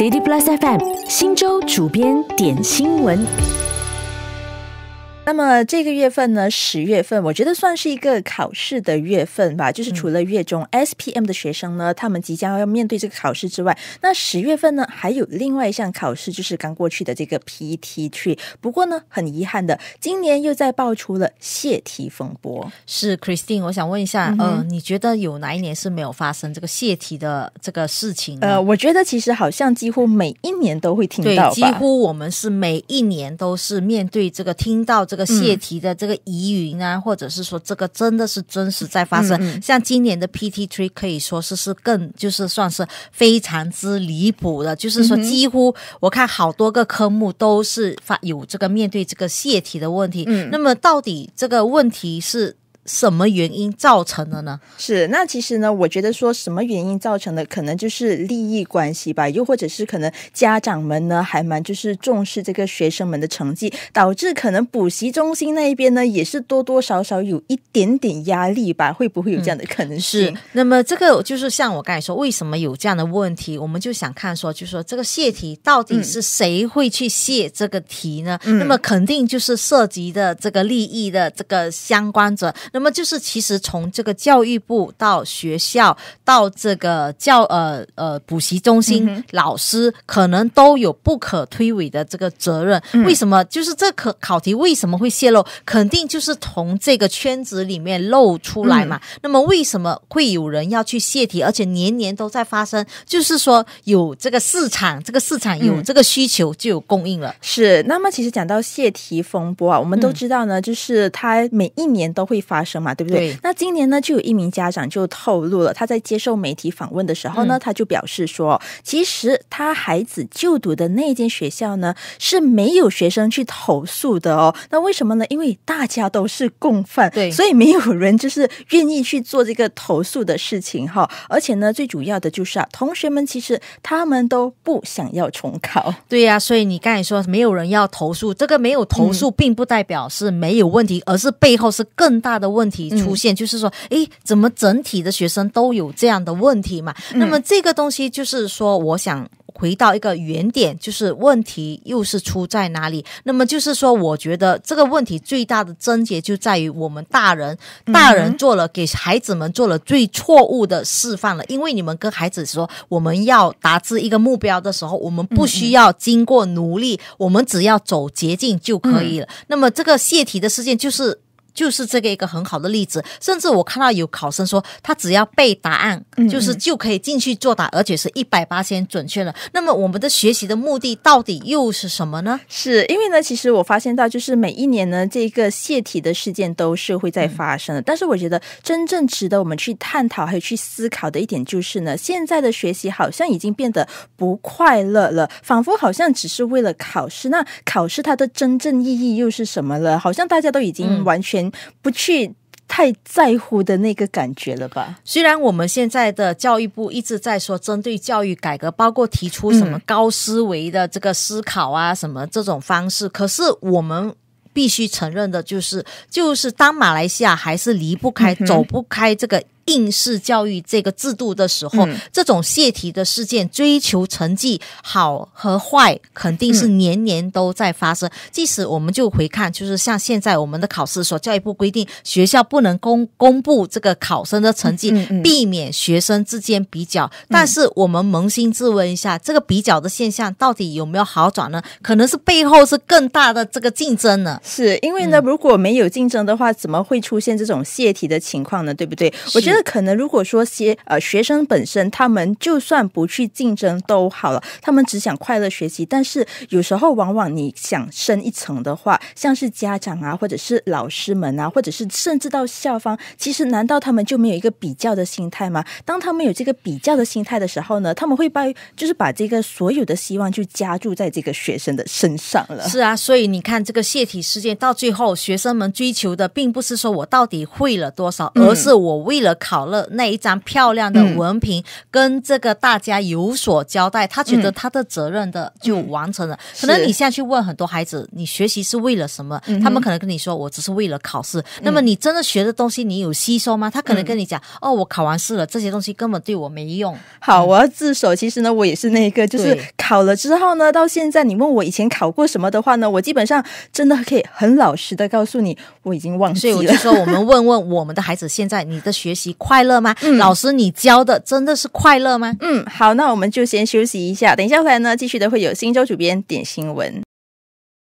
c c t Plus FM 新州主编点新闻。那么这个月份呢，十月份，我觉得算是一个考试的月份吧。就是除了月中 S P M 的学生呢，他们即将要面对这个考试之外，那十月份呢，还有另外一项考试，就是刚过去的这个 P T Tree。不过呢，很遗憾的，今年又再爆出了泄题风波。是 Christine，我想问一下，呃，你觉得有哪一年是没有发生这个泄题的这个事情？呃，我觉得其实好像几乎每一年都会听到，几乎我们是每一年都是面对这个听到这个。泄题的这个疑云啊，或者是说这个真的是真实在发生，像今年的 PT Three 可以说是是更就是算是非常之离谱的，就是说几乎我看好多个科目都是发有这个面对这个泄题的问题，那么到底这个问题是？什么原因造成的呢？是那其实呢，我觉得说什么原因造成的，可能就是利益关系吧，又或者是可能家长们呢还蛮就是重视这个学生们的成绩，导致可能补习中心那一边呢也是多多少少有一点点压力吧？会不会有这样的可能是？那么这个就是像我刚才说，为什么有这样的问题，我们就想看说，就是说这个泄题到底是谁会去泄这个题呢？那么肯定就是涉及的这个利益的这个相关者。那那么就是，其实从这个教育部到学校到这个教呃呃补习中心老师，可能都有不可推诿的这个责任。为什么？就是这考考题为什么会泄露？肯定就是从这个圈子里面露出来嘛。那么为什么会有人要去泄题？而且年年都在发生，就是说有这个市场，这个市场有这个需求，就有供应了。是。那么其实讲到泄题风波啊，我们都知道呢，就是它每一年都会发生。生嘛，对不对？那今年呢，就有一名家长就透露了，他在接受媒体访问的时候呢，他就表示说，其实他孩子就读的那间学校呢，是没有学生去投诉的哦。那为什么呢？因为大家都是共犯，对，所以没有人就是愿意去做这个投诉的事情哈。而且呢，最主要的就是啊，同学们其实他们都不想要重考，对呀。所以你刚才说没有人要投诉，这个没有投诉并不代表是没有问题，而是背后是更大的。问题出现就是说，哎，怎么整体的学生都有这样的问题嘛？那么这个东西就是说，我想回到一个原点，就是问题又是出在哪里？那么就是说，我觉得这个问题最大的症结就在于我们大人，大人做了给孩子们做了最错误的示范了。因为你们跟孩子说我们要达至一个目标的时候，我们不需要经过努力，我们只要走捷径就可以了。那么这个泄题的事件就是。就是这个一个很好的例子，甚至我看到有考生说，他只要背答案，就是就可以进去作答，而且是一百八先准确了。那么，我们的学习的目的到底又是什么呢？是因为呢？其实我发现到，就是每一年呢，这个泄题的事件都是会在发生的。但是，我觉得真正值得我们去探讨还有去思考的一点，就是呢，现在的学习好像已经变得不快乐了，仿佛好像只是为了考试。那考试它的真正意义又是什么了？好像大家都已经完全。不去太在乎的那个感觉了吧？虽然我们现在的教育部一直在说针对教育改革，包括提出什么高思维的这个思考啊，什么这种方式，可是我们必须承认的就是，就是当马来西亚还是离不开、走不开这个。应试教育这个制度的时候，这种泄题的事件，追求成绩好和坏，肯定是年年都在发生。即使我们就回看，就是像现在我们的考试，所教育部规定，学校不能公公布这个考生的成绩，避免学生之间比较。但是我们扪心自问一下，这个比较的现象到底有没有好转呢？可能是背后是更大的这个竞争呢？是因为呢？如果没有竞争的话，怎么会出现这种泄题的情况呢？对不对？我觉得。可能如果说些呃学生本身他们就算不去竞争都好了，他们只想快乐学习。但是有时候往往你想深一层的话，像是家长啊，或者是老师们啊，或者是甚至到校方，其实难道他们就没有一个比较的心态吗？当他们有这个比较的心态的时候呢，他们会把就是把这个所有的希望就加注在这个学生的身上了。是啊，所以你看这个泄题事件到最后，学生们追求的并不是说我到底会了多少，而是我为了。考了那一张漂亮的文凭，跟这个大家有所交代，他觉得他的责任的就完成了。可能你现在去问很多孩子，你学习是为了什么？他们可能跟你说，我只是为了考试。那么你真的学的东西，你有吸收吗？他可能跟你讲，哦，我考完试了，这些东西根本对我没用。好，我要自首。其实呢，我也是那个，就是考了之后呢，到现在你问我以前考过什么的话呢，我基本上真的可以很老实的告诉你，我已经忘记了。所以我就说，我们问问我们的孩子，现在你的学习。快乐吗？老师，你教的真的是快乐吗？嗯，好，那我们就先休息一下，等一下回来呢，继续的会有新周主编点新闻。